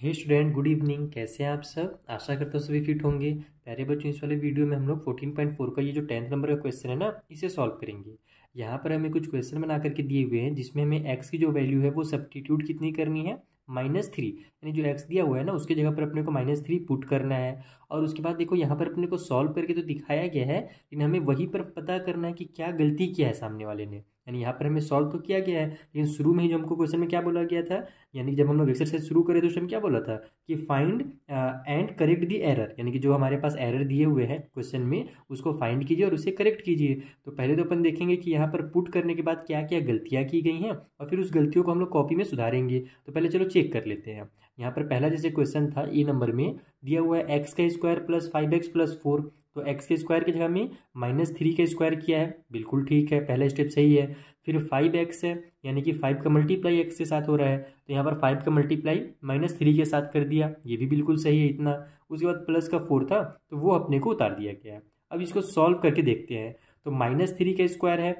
हे student good evening कैसे हैं आप सब आशा करता हूँ सभी फिट होंगे प्यारे बच्चों इस वाले वीडियो में हम लोग फोर्टीन पॉइंट फोर का ये जो टेंथ नंबर का क्वेश्चन है ना इसे सॉल्व करेंगे यहाँ पर हमें कुछ क्वेश्चन बना करके दिए हुए हैं जिसमें हमें एक्स की जो वैल्यू है वो सब्टीट्यूट कितनी करनी है माइनस थ्री यानी जो एक्स दिया हुआ है ना उसके जगह पर अपने को माइनस थ्री पुट करना है और उसके बाद देखो यहाँ पर अपने को सॉल्व करके तो दिखाया गया है लेकिन हमें वहीं पर पता करना है कि क्या गलती किया है सामने वाले ने यानी यहाँ पर हमें सॉल्व तो किया गया है लेकिन शुरू में ही जो हमको क्वेश्चन में क्या बोला गया था यानी जब हम लोग एक्सरसाइज शुरू करें तो उसमें क्या बोला था कि find and correct the error यानी कि जो हमारे पास एरर दिए हुए हैं क्वेश्चन में उसको फाइंड कीजिए और उसे करेक्ट कीजिए तो पहले तो अपन देखेंगे कि यहाँ पर पुट करने के बाद क्या क्या गलतियाँ की गई हैं और फिर उस गलतियों को हम लोग कॉपी में सुधारेंगे तो पहले चलो चेक कर लेते हैं यहाँ पर पहला जैसे क्वेश्चन था ए नंबर में दिया हुआ है एक्स का square plus five X plus four तो एक्स के स्क्वायर की जगह में माइनस थ्री का स्क्वायर किया है बिल्कुल ठीक है पहला स्टेप सही है फिर फाइव एक्स है यानी कि फाइव का मल्टीप्लाई एक्स के साथ हो रहा है तो यहाँ पर फाइव का मल्टीप्लाई माइनस थ्री के साथ कर दिया ये भी बिल्कुल सही है इतना उसके बाद प्लस का फोर था तो वो अपने को उतार दिया गया अब इसको सॉल्व करके देखते हैं तो माइनस थ्री का स्क्वायर है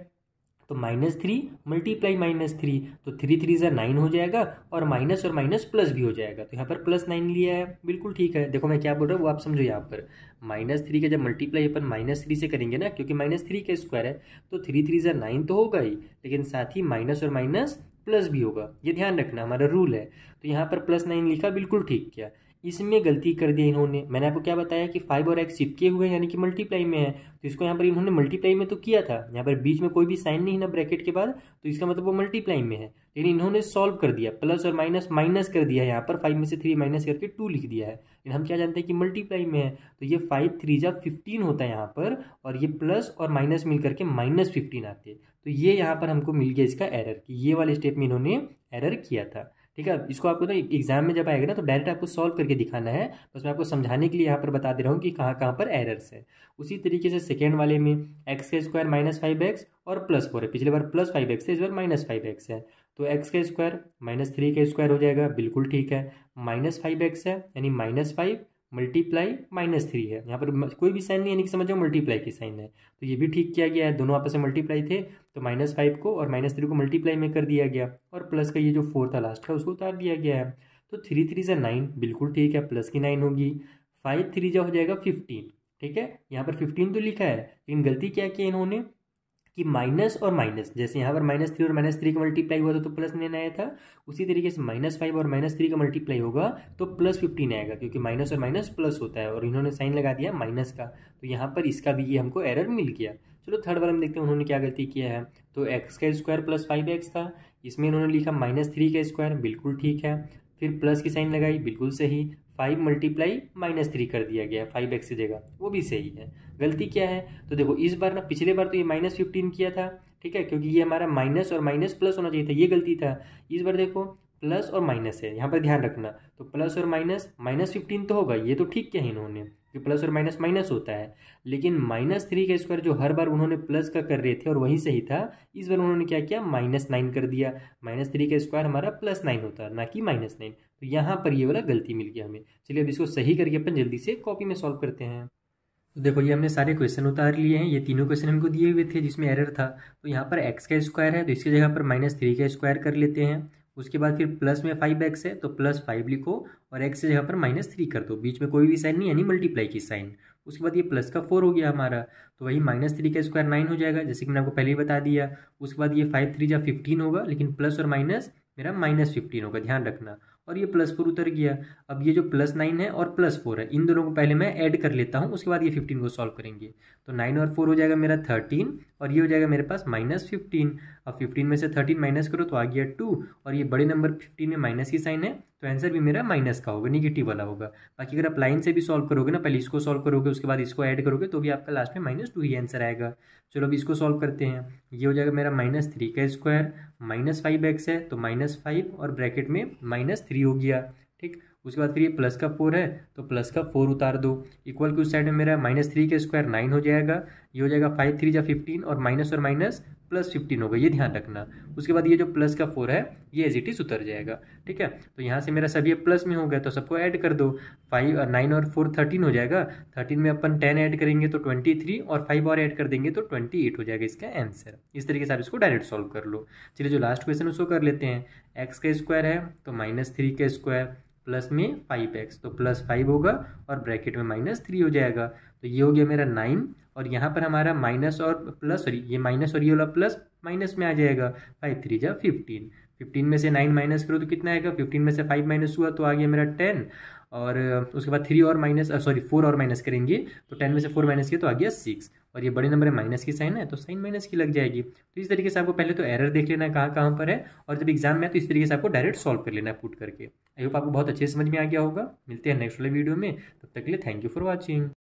तो minus three multiply minus three तो थ्री थ्री ज़ा नाइन हो जाएगा और माइनस और माइनस प्लस भी हो जाएगा तो यहाँ पर प्लस नाइन लिया है बिल्कुल ठीक है देखो मैं क्या बोल रहा हूँ वो आप समझो यहाँ पर माइनस थ्री का जब मल्टीप्लाई अपन माइनस थ्री से करेंगे ना क्योंकि माइनस थ्री का स्क्वायर है तो थ्री थ्री ज़ा नाइन तो होगा ही लेकिन साथ ही माइनस और माइनस प्लस भी होगा ये ध्यान रखना हमारा रूल है तो यहाँ पर प्लस नाइन लिखा बिल्कुल ठीक किया इसमें गलती कर दी इन्होंने मैंने आपको क्या बताया कि फाइव और एक्स चिपके हुए यानी कि मल्टीप्लाई में है तो इसको यहाँ पर इन्होंने मल्टीप्लाई में तो किया था यहाँ पर बीच में कोई भी साइन नहीं ना ब्रैकेट के बाद तो इसका मतलब वो मल्टीप्लाई में है लेकिन इन्होंने सॉल्व कर दिया प्लस और माइनस माइनस कर दिया यहाँ पर फाइव में से थ्री माइनस करके टू लिख दिया है लेकिन हम क्या जानते हैं कि मल्टीप्लाई में है तो ये फाइव थ्री जा फिफ्टीन होता है यहाँ पर और ये प्लस और माइनस मिल करके माइनस फिफ्टीन आते तो ये यहाँ पर हमको मिल गया इसका एरर कि ये वाले स्टेप में इन्होंने एरर किया था ठीक है इसको आपको ना एग्जाम में जब आएगा ना तो डायरेक्ट आपको सॉल्व करके दिखाना है बस मैं आपको समझाने के लिए यहाँ पर बता दे रहा हूँ कि कहाँ कहाँ पर एरर्स है उसी तरीके से सेकेंड वाले में एक्स का स्क्वायर माइनस फाइव एक्स और प्लस फोर है पिछले बार प्लस फाइव एक्स है इस बार माइनस फाइव एक्स है तो एक्स का स्क्वायर माइनस थ्री का स्क्वायर हो जाएगा बिल्कुल ठीक है माइनस फाइव एक्स है यानी minus five multiply minus three है यहाँ पर कोई भी साइन नहीं यानी कि समझो मल्टीप्लाई की साइन है तो ये भी ठीक किया गया है दोनों आपस में मल्टीप्लाई थे तो माइनस फाइव को और माइनस थ्री को मल्टीप्लाई में कर दिया गया और प्लस का ये जो फोर था लास्ट का उसको उतार दिया गया है तो थ्री थ्री से नाइन बिल्कुल ठीक है प्लस की नाइन होगी फाइव थ्री जो हो जाएगा फिफ्टीन ठीक है यहाँ पर फिफ्टीन तो लिखा है लेकिन गलती क्या की इन्होंने कि माइनस और माइनस जैसे यहाँ पर माइनस थ्री और माइनस थ्री का मल्टीप्लाई हुआ था तो प्लस नाइन आया था उसी तरीके से माइनस फाइव और माइनस थ्री का मल्टीप्लाई होगा तो प्लस फिफ्टीन आएगा क्योंकि माइनस और माइनस प्लस होता है और इन्होंने साइन लगा दिया माइनस का तो यहाँ पर इसका भी ये हमको एरर मिल गया चलो थर्ड बार हम देखते हैं उन्होंने क्या गलती किया है तो एक्स का स्क्वायर प्लस फाइव एक्स था इसमें इन्होंने लिखा माइनस थ्री का स्क्वायर बिल्कुल ठीक है फिर प्लस की साइन लगाई बिल्कुल सही फाइव मल्टीप्लाई माइनस थ्री कर दिया गया फाइव एक्स की जगह वो भी सही है गलती क्या है तो देखो इस बार ना पिछले बार तो ये माइनस फिफ्टीन किया था ठीक है क्योंकि ये हमारा माइनस और माइनस प्लस होना चाहिए था ये गलती था इस बार देखो प्लस और माइनस है यहाँ पर ध्यान रखना तो प्लस और माइनस माइनस फिफ्टीन तो होगा ये तो ठीक क्या है इन्होंने जो प्लस और माइनस माइनस होता है लेकिन माइनस थ्री का स्क्वायर जो हर बार उन्होंने प्लस का कर रहे थे और वही सही था इस बार उन्होंने क्या किया माइनस नाइन कर दिया माइनस थ्री का स्क्वायर हमारा प्लस नाइन होता है ना कि माइनस नाइन तो यहाँ पर ये वाला गलती मिल गया हमें चलिए अब इसको सही करके अपन जल्दी से कॉपी में सॉल्व करते हैं तो देखो ये हमने सारे क्वेश्चन उतार लिए हैं ये तीनों क्वेश्चन हमको दिए हुए थे जिसमें एरर था तो यहाँ पर एक्स का स्क्वायर है तो इसकी जगह पर माइनस थ्री का स्क्वायर कर लेते हैं उसके बाद फिर प्लस में फाइव एक्स है तो प्लस फाइव लिखो और एक्स से जगह पर माइनस थ्री कर दो बीच में कोई भी साइन नहीं यानी मल्टीप्लाई की साइन उसके बाद ये प्लस का फोर हो गया हमारा तो वही माइनस थ्री का स्क्वायर नाइन हो जाएगा जैसे कि मैंने आपको पहले ही बता दिया उसके बाद ये फाइव थ्री या फिफ्टीन होगा लेकिन प्लस और माइनस मेरा माइनस फिफ्टीन होगा ध्यान रखना और ये प्लस फोर उतर गया अब ये जो प्लस नाइन है और प्लस फोर है इन दोनों को पहले मैं ऐड कर लेता हूँ उसके बाद ये फिफ्टीन को सॉल्व करेंगे तो नाइन और फोर हो जाएगा मेरा थर्टीन और ये हो जाएगा मेरे पास माइनस फिफ्टीन अब फिफ्टीन में से थर्टीन माइनस करो तो आ गया टू और ये बड़े नंबर फिफ्टीन में माइनस की साइन है तो आंसर भी मेरा माइनस का होगा निगेटिव वाला होगा बाकी अगर आप लाइन से भी सॉल्व करोगे ना पहले इसको सॉल्व करोगे उसके बाद इसको ऐड करोगे तो भी आपका लास्ट में माइनस टू ही आंसर आएगा चलो अब इसको सॉल्व करते हैं ये हो जाएगा मेरा माइनस थ्री का स्क्वायर माइनस फाइव एक्स है तो माइनस फाइव और ब्रैकेट में माइनस थ्री हो गया ठीक उसके बाद फिर ये प्लस का फोर है तो प्लस का फोर उतार दो इक्वल की उस साइड में मेरा माइनस थ्री का स्क्वायर नाइन हो जाएगा ये हो जाएगा फाइव थ्री या फिफ्टीन और माइनस और माइनस प्लस फिफ्टीन होगा ये ध्यान रखना उसके बाद ये जो प्लस का फोर है ये एज इट इज उतर जाएगा ठीक है तो यहाँ से मेरा सब ये प्लस में हो गया तो सबको ऐड कर दो फाइव uh, और नाइन और फोर थर्टीन हो जाएगा थर्टीन में अपन टेन ऐड करेंगे तो ट्वेंटी थ्री और फाइव और ऐड कर देंगे तो ट्वेंटी एट हो जाएगा इसका आंसर इस तरीके से आप इसको डायरेक्ट सॉल्व कर लो चलिए जो लास्ट क्वेश्चन उसको कर लेते हैं एक्स का स्क्वायर है तो माइनस थ्री का स्क्वायर प्लस में फाइव एक्स तो प्लस फाइव होगा और ब्रैकेट में माइनस थ्री हो जाएगा तो ये हो गया मेरा नाइन और यहाँ पर हमारा माइनस और प्लस सॉरी ये माइनस और ये वाला प्लस माइनस में आ जाएगा फाइव थ्री जा फिफ्टीन फिफ्टीन में से नाइन माइनस करो तो कितना आएगा फिफ्टीन में से फाइव माइनस हुआ तो आ गया मेरा टेन और उसके बाद थ्री और माइनस सॉरी फोर और माइनस करेंगे तो टेन में से फोर माइनस किया तो आ गया सिक्स और ये बड़े नंबर है माइनस की साइन है तो साइन माइनस की लग जाएगी तो इस तरीके से आपको पहले तो एरर देख लेना है कहाँ कहाँ पर है और जब एग्जाम में है तो इस तरीके से आपको डायरेक्ट सॉल्व कर लेना है पुट करके आई होप आपको बहुत अच्छे समझ में आ गया होगा मिलते हैं नेक्स्ट वाले वीडियो में तब तक के लिए थैंक यू फॉर वॉचिंग